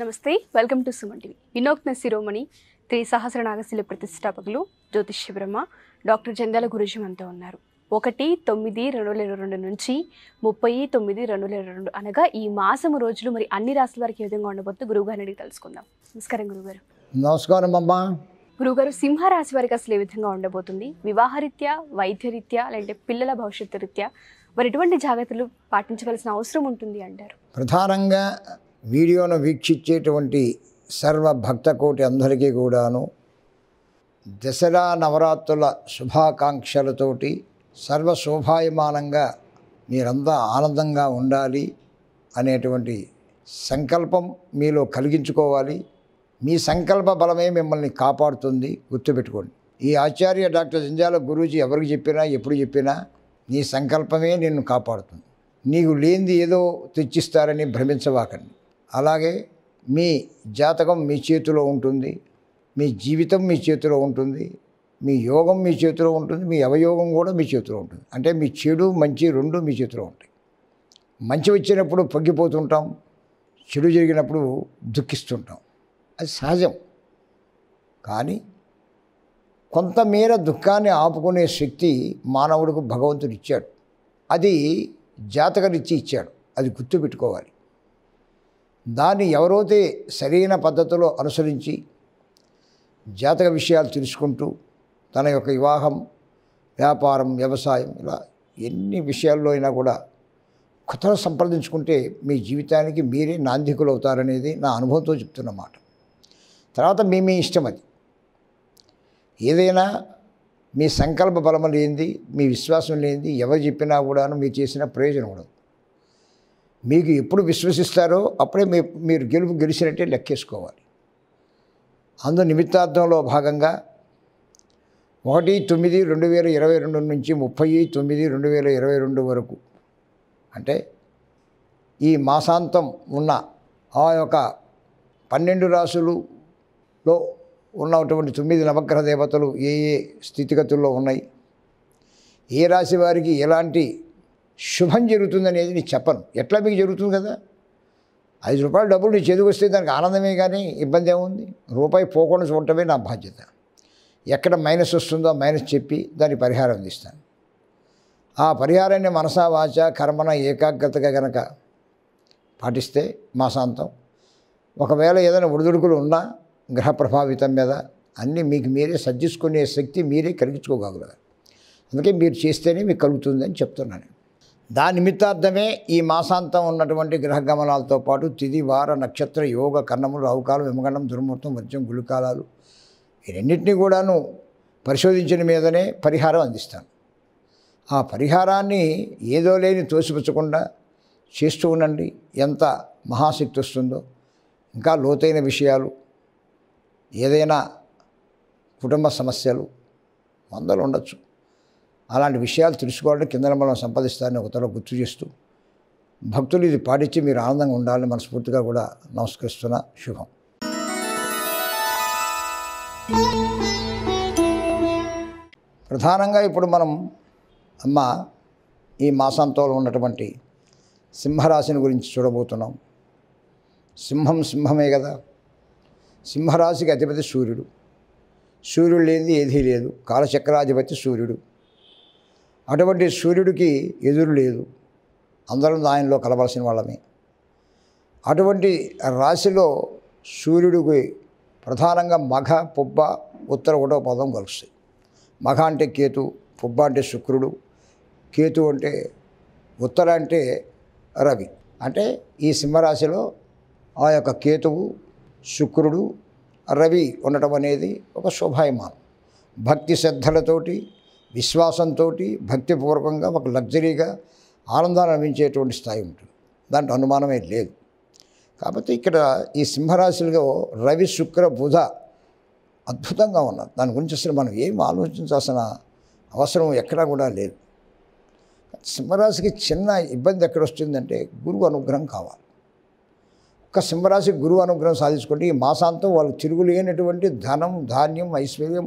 నమస్తే welcome to Suman TV వినోక్న శిరోమణి త్రీ సహస్ర నాగశిల ప్రతిష్టాపకులు జ్యోతిష్ బ్రహ్మ డాక్టర్ జందాల గురుజీ మనతో ఉన్నారు ఒకటి తొమ్మిది రెండు వేల ఇరవై రెండు నుంచి ముప్పై తొమ్మిది రెండు వేల రెండు అనగా ఈ మాసం రోజులు మరి అన్ని రాసుల వారికి ఏ విధంగా ఉండబోతుంది గురువుగారిని అడిగి తెలుసుకుందాం నమస్కారం గురుగారు నమస్కారం అమ్మా గురుగారు సింహరాశి వారికి అసలు ఏ విధంగా ఉండబోతుంది వివాహరీత్యా వైద్యరీత్యా లేదంటే పిల్లల భవిష్యత్తు రీత్యా మరి ఎటువంటి జాగ్రత్తలు పాటించవలసిన అవసరం ఉంటుంది అంటారు ప్రధానంగా వీడియోను వీక్షించేటువంటి సర్వ భక్తకోటి అందరికీ కూడాను దసరా నవరాత్రుల శుభాకాంక్షలతోటి సర్వ శోభాయమానంగా మీరంతా ఆనందంగా ఉండాలి అనేటువంటి సంకల్పం మీలో కలిగించుకోవాలి మీ సంకల్ప బలమే మిమ్మల్ని కాపాడుతుంది గుర్తుపెట్టుకోండి ఈ ఆచార్య డాక్టర్ జంజాల గురూజీ ఎవరికి చెప్పినా ఎప్పుడు చెప్పినా నీ సంకల్పమే నిన్ను కాపాడుతుంది నీకు లేనిది ఏదో తెచ్చిస్తారని భ్రమించవాకండి అలాగే మీ జాతకం మీ చేతిలో ఉంటుంది మీ జీవితం మీ చేతిలో ఉంటుంది మీ యోగం మీ చేతిలో ఉంటుంది మీ అవయోగం కూడా మీ చేతిలో ఉంటుంది అంటే మీ చెడు మంచి రెండు మీ చేతిలో ఉంటాయి మంచి వచ్చినప్పుడు పగ్గిపోతుంటాం చెడు జరిగినప్పుడు దుఃఖిస్తుంటాం అది సహజం కానీ కొంతమేర దుఃఖాన్ని ఆపుకునే శక్తి మానవుడికి భగవంతుడు ఇచ్చాడు అది జాతకరిచ్చి ఇచ్చాడు అది గుర్తుపెట్టుకోవాలి దాన్ని ఎవరైతే సరైన పద్ధతిలో అనుసరించి జాతక విషయాలు తెలుసుకుంటూ తన యొక్క వివాహం వ్యాపారం వ్యవసాయం ఇలా ఎన్ని విషయాల్లో అయినా కూడా కొత్తలు సంప్రదించుకుంటే మీ జీవితానికి మీరే నాందికులు అవుతారనేది నా అనుభవంతో చెప్తున్నమాట తర్వాత మీ మీ ఇష్టం అది ఏదైనా మీ సంకల్ప బలం లేనిది మీ విశ్వాసం లేనిది ఎవరు చెప్పినా కూడాను మీరు చేసిన ప్రయోజనం ఉండదు మీకు ఎప్పుడు విశ్వసిస్తారో అప్పుడే మీ మీరు గెలుపు గెలిచినట్టే లెక్కేసుకోవాలి అందు నిమిత్తార్థంలో భాగంగా ఒకటి తొమ్మిది రెండు వేల ఇరవై రెండు నుంచి ముప్పై తొమ్మిది రెండు వేల ఇరవై రెండు వరకు అంటే ఈ మాసాంతం ఉన్న ఆ యొక్క పన్నెండు రాసులులో ఉన్నటువంటి తొమ్మిది నవగ్రహ దేవతలు ఏ ఏ స్థితిగతుల్లో ఉన్నాయి ఏ రాశి వారికి ఎలాంటి శుభం జరుగుతుంది అనేది నేను చెప్పను ఎట్లా మీకు జరుగుతుంది కదా ఐదు రూపాయలు డబ్బులు నీ చేతికి వస్తే దానికి ఆనందమే కానీ ఇబ్బంది ఏముంది రూపాయి పోకుండా చూడటమే నా బాధ్యత ఎక్కడ మైనస్ వస్తుందో మైనస్ చెప్పి దాని పరిహారం అందిస్తాను ఆ పరిహారాన్ని మనసా వాచ కర్మన ఏకాగ్రతగా కనుక పాటిస్తే మాసాంతం ఒకవేళ ఏదైనా ఒడిదుడుకులు ఉన్నా గ్రహ ప్రభావితం మీద అన్నీ మీకు మీరే సర్జించుకునే శక్తి మీరే కలిగించుకోగలరు అందుకే మీరు చేస్తేనే మీకు కలుగుతుందని చెప్తున్నాను దాని నిమిత్తార్థమే ఈ మాసాంతం ఉన్నటువంటి గ్రహగమనాలతో పాటు తిది వార నక్షత్ర యోగ కన్నములు రావుకాలం విమగండం దుర్ముహూర్తం వర్జం గుళికాలాలు ఈ రెండింటినీ కూడాను పరిశోధించిన మీదనే పరిహారం అందిస్తాను ఆ పరిహారాన్ని ఏదో లేని తోసిపుచ్చకుండా చేస్తూ ఉండండి ఎంత మహాశక్తి వస్తుందో ఇంకా లోతైన విషయాలు ఏదైనా కుటుంబ సమస్యలు వందలు ఉండొచ్చు అలాంటి విషయాలు తెలుసుకోవాలని కింద మనం సంపాదిస్తారని ఒకతలో గుర్తు చేస్తూ భక్తులు ఇది పాటించి మీరు ఆనందంగా ఉండాలని మనస్ఫూర్తిగా కూడా నమస్కరిస్తున్న శుభం ప్రధానంగా ఇప్పుడు మనం అమ్మ ఈ మాసంతో ఉన్నటువంటి సింహరాశిని గురించి చూడబోతున్నాం సింహం సింహమే కదా సింహరాశికి అధిపతి సూర్యుడు సూర్యుడు లేనిది ఏదీ లేదు కాలచక్రాధిపతి సూర్యుడు అటువంటి సూర్యుడికి ఎదురు లేదు అందరం ఆయనలో కలవలసిన వాళ్ళమే అటువంటి రాశిలో సూర్యుడికి ప్రధానంగా మఘ పుబ్బ ఉత్తర ఒకటో పదం కలుస్తాయి మఘ అంటే కేతు పుబ్బ అంటే శుక్రుడు కేతు అంటే ఉత్తర అంటే రవి అంటే ఈ సింహరాశిలో ఆ యొక్క కేతువు శుక్రుడు రవి ఉండటం అనేది ఒక శుభాయమానం భక్తి శ్రద్ధలతోటి విశ్వాసంతో భక్తిపూర్వకంగా ఒక లగ్జరీగా ఆనందాన్ని అందించేటువంటి స్థాయి ఉంటుంది దాంట్లో అనుమానమే లేదు కాబట్టి ఇక్కడ ఈ సింహరాశిలో రవి శుక్ర బుధ అద్భుతంగా ఉన్నారు దాని గురించి అసలు మనం ఏం ఆలోచించాల్సిన అవసరం ఎక్కడా కూడా లేదు సింహరాశికి చిన్న ఇబ్బంది ఎక్కడ వస్తుందంటే గురువు అనుగ్రహం కావాలి ఒక సింహరాశి గురువు అనుగ్రహం సాధించుకుంటే ఈ మాసాంతం వాళ్ళు తిరుగులేనటువంటి ధనం ధాన్యం ఐశ్వర్యం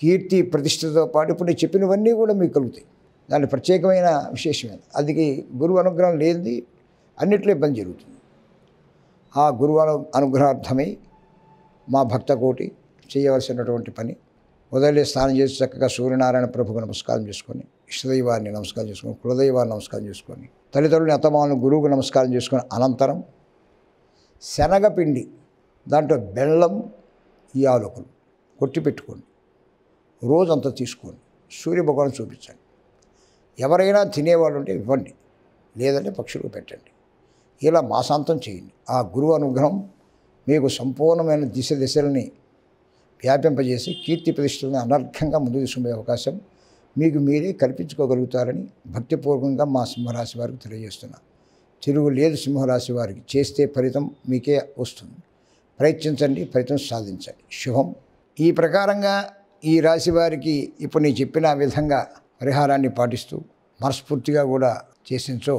కీర్తి ప్రతిష్టతో పాటు ఇప్పుడు నేను చెప్పినవన్నీ కూడా మీకు కలుగుతాయి దాని ప్రత్యేకమైన విశేషమైన అందుకే గురువు అనుగ్రహం లేనిది అన్నిట్లో ఇబ్బంది జరుగుతుంది ఆ గురువు అను అనుగ్రహార్థమై మా భక్త కోటి చేయవలసినటువంటి పని ఉదయం స్నానం చేసి చక్కగా సూర్యనారాయణ ప్రభుకు నమస్కారం చేసుకొని ఇష్టదైవాన్ని నమస్కారం చేసుకొని కులదైవాన్ని నమస్కారం చేసుకొని తల్లిదండ్రులని అతమాను గురువుకు నమస్కారం చేసుకుని అనంతరం శనగపిండి దాంట్లో బెల్లం ఈ ఆలుకలు కొట్టి పెట్టుకోండి రోజంతా తీసుకోండి సూర్య చూపించండి ఎవరైనా తినేవాళ్ళు ఉంటే ఇవ్వండి లేదంటే పక్షులకు పెట్టండి ఇలా మాసాంతం చేయండి ఆ గురువు అనుగ్రహం మీకు సంపూర్ణమైన దిశ దిశలని వ్యాపింపజేసి కీర్తి ప్రతిష్టలను అనర్ఘంగా ముందు తీసుకునే అవకాశం మీకు మీరే కల్పించుకోగలుగుతారని భక్తిపూర్వకంగా మా సింహరాశి వారికి తెలియజేస్తున్నాను తిరుగు లేదు సింహరాశి వారికి చేస్తే ఫలితం మీకే వస్తుంది ప్రయత్నించండి ఫలితం సాధించండి శుభం ఈ ప్రకారంగా ఈ రాశి వారికి ఇప్పుడు నేను చెప్పిన విధంగా పరిహారాన్ని పాటిస్తూ మనస్ఫూర్తిగా కూడా చేసించో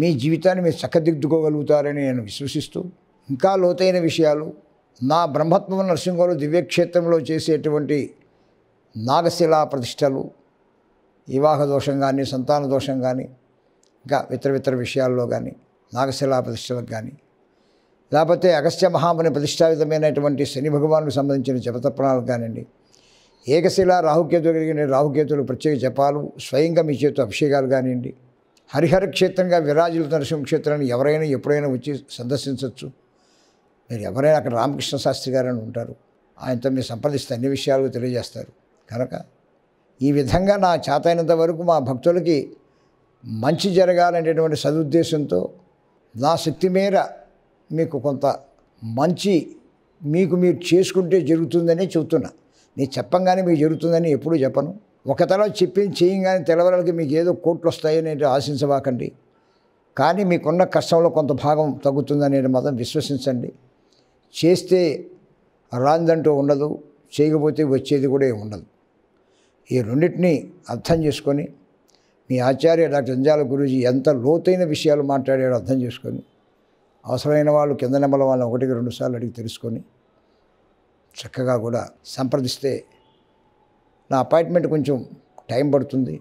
మీ జీవితాన్ని మీరు చక్కదిద్దుకోగలుగుతారని నేను విశ్వసిస్తూ ఇంకా లోతైన విషయాలు నా బ్రహ్మత్వం నరసింహలు దివ్యక్షేత్రంలో చేసేటువంటి నాగశిలా ప్రతిష్టలు వివాహ దోషం కానీ సంతాన దోషం కానీ ఇంకా ఇతర ఇతర విషయాల్లో కానీ నాగశిలా ప్రతిష్టలకు కానీ లేకపోతే అగస్త్య మహాముని ప్రతిష్టావితమైనటువంటి శని భగవానుకు సంబంధించిన జపతప్రణాలు కానివ్వండి ఏకశిల రాహుకేతులు కలిగిన రాహుకేతులు ప్రత్యేక జపాలు స్వయంగా మీ చేతు అభిషేకాలు కానివ్వండి హరిహర క్షేత్రంగా విరాజుల క్షేత్రాన్ని ఎవరైనా ఎప్పుడైనా వచ్చి సందర్శించవచ్చు మీరు ఎవరైనా అక్కడ రామకృష్ణ శాస్త్రి గారు అని ఉంటారు ఆయనతో మీరు సంప్రదిస్తే అన్ని విషయాలు తెలియజేస్తారు కనుక ఈ విధంగా నా చేతైనంత వరకు మా భక్తులకి మంచి జరగాలనేటువంటి సదుద్దేశంతో నా శక్తి మేర మీకు కొంత మంచి మీకు మీరు చేసుకుంటే జరుగుతుందనే చెబుతున్నా నేను చెప్పంగానే మీకు జరుగుతుందని ఎప్పుడూ చెప్పను ఒక తల చెప్పింది చేయంగానే తెలవరాలకి మీకు ఏదో కోట్లు వస్తాయని ఆశించబాకండి కానీ మీకున్న కష్టంలో కొంత భాగం తగ్గుతుందనేది మాత్రం విశ్వసించండి చేస్తే రాందంటూ ఉండదు చేయకపోతే వచ్చేది కూడా ఉండదు ఈ రెండింటినీ అర్థం చేసుకొని మీ ఆచార్య డాక్టర్ అంజాల గురూజీ ఎంత లోతైన విషయాలు మాట్లాడాడో అర్థం చేసుకొని అవసరమైన వాళ్ళు కింద నెంబర్ వాళ్ళని ఒకటికి రెండుసార్లు అడిగి తెలుసుకొని చక్కగా కూడా సంప్రదిస్తే నా అపాయింట్మెంట్ కొంచెం టైం పడుతుంది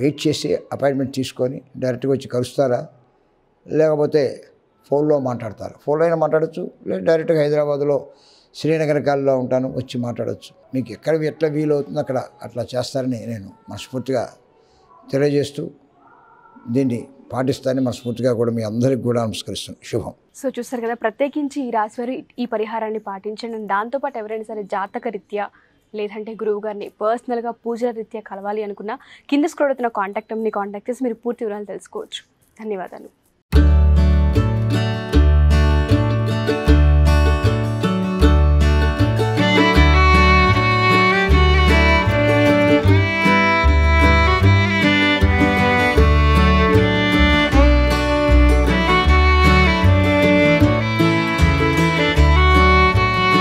వెయిట్ చేసి అపాయింట్మెంట్ తీసుకొని డైరెక్ట్గా వచ్చి కలుస్తారా లేకపోతే ఫోన్లో మాట్లాడతారు ఫోన్లో అయినా మాట్లాడచ్చు లేదు డైరెక్ట్గా హైదరాబాద్లో శ్రీనగర్ కాలంలో ఉంటాను వచ్చి మాట్లాడచ్చు మీకు ఎక్కడ ఎట్లా వీలవుతుందో అక్కడ అట్లా చేస్తారని నేను మనస్ఫూర్తిగా తెలియజేస్తూ దీన్ని పాటిస్తానని మనస్ఫూర్తిగా కూడా మీ అందరికి కూడా నమస్కరిస్తున్నాను శుభం సో చూస్తారు కదా ప్రత్యేకించి ఈ రాశివారు ఈ పరిహారాన్ని పాటించండి దాంతోపాటు ఎవరైనా సరే జాతక రీత్యా లేదంటే గురువు గారిని పర్సనల్గా పూజల రీత్యా కలవాలి అనుకున్నా కింద స్క్రోల్ అవుతున్న కాంటాక్ట్ నెంబర్ని కాంటాక్ట్ చేసి మీరు పూర్తి వివరాలు తెలుసుకోవచ్చు ధన్యవాదాలు